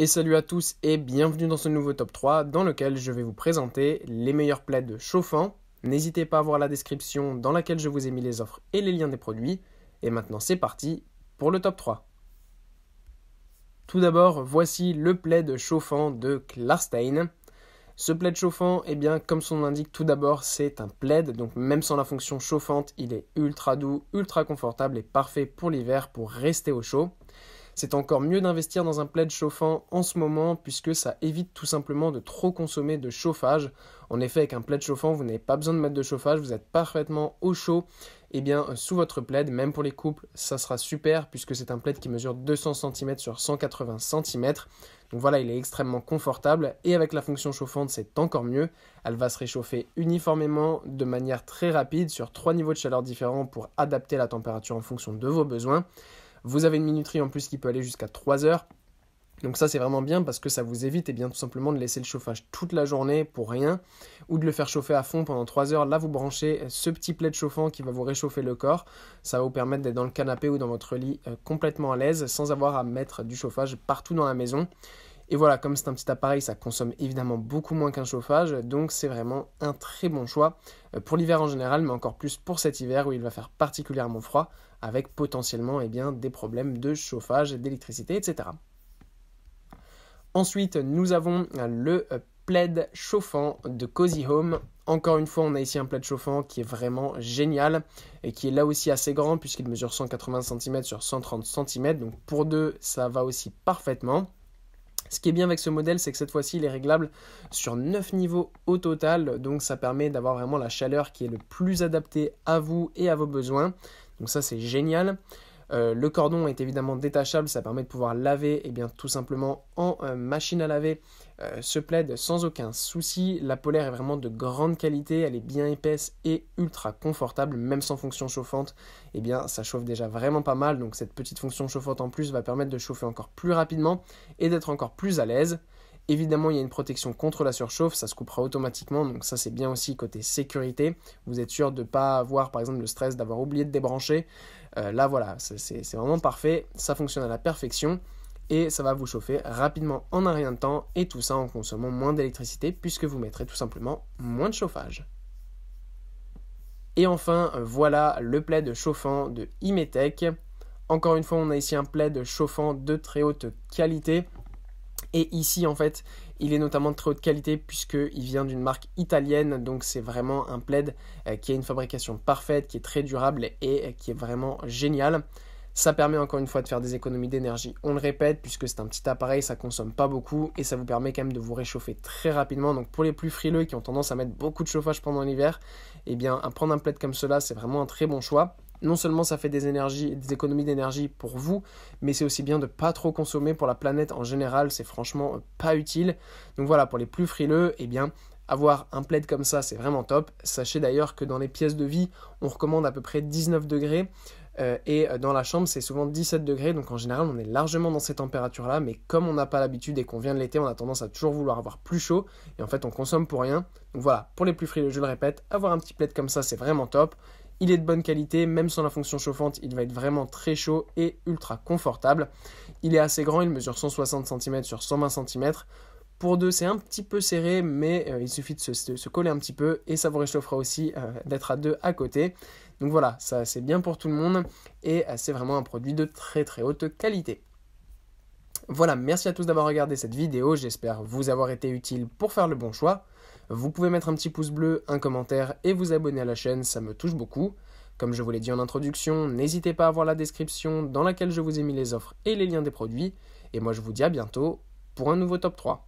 Et salut à tous et bienvenue dans ce nouveau top 3 dans lequel je vais vous présenter les meilleurs plaids chauffants. N'hésitez pas à voir la description dans laquelle je vous ai mis les offres et les liens des produits. Et maintenant c'est parti pour le top 3. Tout d'abord, voici le plaid chauffant de Klarstein. Ce plaid chauffant, et eh bien, comme son nom l'indique, tout d'abord, c'est un plaid, donc même sans la fonction chauffante, il est ultra doux, ultra confortable et parfait pour l'hiver pour rester au chaud. C'est encore mieux d'investir dans un plaid chauffant en ce moment puisque ça évite tout simplement de trop consommer de chauffage. En effet, avec un plaid chauffant, vous n'avez pas besoin de mettre de chauffage, vous êtes parfaitement au chaud. Et eh bien, euh, sous votre plaid, même pour les couples, ça sera super puisque c'est un plaid qui mesure 200 cm sur 180 cm. Donc voilà, il est extrêmement confortable et avec la fonction chauffante, c'est encore mieux. Elle va se réchauffer uniformément de manière très rapide sur trois niveaux de chaleur différents pour adapter la température en fonction de vos besoins. Vous avez une minuterie en plus qui peut aller jusqu'à 3 heures. Donc ça c'est vraiment bien parce que ça vous évite eh bien tout simplement de laisser le chauffage toute la journée pour rien ou de le faire chauffer à fond pendant 3 heures. Là vous branchez ce petit plaid chauffant qui va vous réchauffer le corps. Ça va vous permettre d'être dans le canapé ou dans votre lit euh, complètement à l'aise sans avoir à mettre du chauffage partout dans la maison. Et voilà, comme c'est un petit appareil, ça consomme évidemment beaucoup moins qu'un chauffage, donc c'est vraiment un très bon choix euh, pour l'hiver en général, mais encore plus pour cet hiver où il va faire particulièrement froid, avec potentiellement eh bien, des problèmes de chauffage, d'électricité, etc. Ensuite, nous avons euh, le euh, plaid chauffant de Cozy Home. Encore une fois, on a ici un plaid chauffant qui est vraiment génial et qui est là aussi assez grand puisqu'il mesure 180 cm sur 130 cm. Donc pour deux, ça va aussi parfaitement. Ce qui est bien avec ce modèle, c'est que cette fois-ci, il est réglable sur 9 niveaux au total. Donc ça permet d'avoir vraiment la chaleur qui est le plus adaptée à vous et à vos besoins. Donc ça, c'est génial. Euh, le cordon est évidemment détachable, ça permet de pouvoir laver et eh bien tout simplement en euh, machine à laver euh, ce plaid sans aucun souci. La polaire est vraiment de grande qualité, elle est bien épaisse et ultra confortable, même sans fonction chauffante. et eh bien ça chauffe déjà vraiment pas mal, donc cette petite fonction chauffante en plus va permettre de chauffer encore plus rapidement et d'être encore plus à l'aise. Évidemment, il y a une protection contre la surchauffe, ça se coupera automatiquement, donc ça c'est bien aussi côté sécurité. Vous êtes sûr de ne pas avoir par exemple le stress d'avoir oublié de débrancher. Euh, là voilà, c'est vraiment parfait, ça fonctionne à la perfection et ça va vous chauffer rapidement en un rien de temps et tout ça en consommant moins d'électricité puisque vous mettrez tout simplement moins de chauffage. Et enfin, voilà le plaid chauffant de Imetech. Encore une fois, on a ici un plaid chauffant de très haute qualité. Et ici, en fait, il est notamment de très haute qualité puisqu'il vient d'une marque italienne, donc c'est vraiment un plaid euh, qui a une fabrication parfaite, qui est très durable et euh, qui est vraiment génial. Ça permet encore une fois de faire des économies d'énergie, on le répète, puisque c'est un petit appareil, ça consomme pas beaucoup et ça vous permet quand même de vous réchauffer très rapidement. Donc pour les plus frileux qui ont tendance à mettre beaucoup de chauffage pendant l'hiver, eh bien prendre un plaid comme cela, c'est vraiment un très bon choix non seulement ça fait des énergies, des économies d'énergie pour vous, mais c'est aussi bien de pas trop consommer pour la planète en général, c'est franchement euh, pas utile. Donc voilà, pour les plus frileux, eh bien avoir un plaid comme ça, c'est vraiment top. Sachez d'ailleurs que dans les pièces de vie, on recommande à peu près 19 degrés. Euh, et euh, dans la chambre, c'est souvent 17 degrés. Donc en général, on est largement dans ces températures-là. Mais comme on n'a pas l'habitude et qu'on vient de l'été, on a tendance à toujours vouloir avoir plus chaud. Et en fait, on consomme pour rien. Donc voilà, pour les plus frileux, je le répète, avoir un petit plaid comme ça, c'est vraiment top il est de bonne qualité, même sans la fonction chauffante, il va être vraiment très chaud et ultra confortable. Il est assez grand, il mesure 160 cm sur 120 cm. Pour deux, c'est un petit peu serré, mais euh, il suffit de se, coller un petit peu et ça vous réchauffera aussi euh, d'être à deux à côté. Donc voilà, ça c'est bien pour tout le monde et euh, c'est vraiment un produit de très très haute qualité. Voilà, merci à tous d'avoir regardé cette vidéo, j'espère vous avoir été utile pour faire le bon choix. Vous pouvez mettre un petit pouce bleu, un commentaire et vous abonner à la chaîne, ça me touche beaucoup. Comme je vous l'ai dit en introduction, n'hésitez pas à voir la description dans laquelle je vous ai mis les offres et les liens des produits. Et moi je vous dis à bientôt pour un nouveau top 3.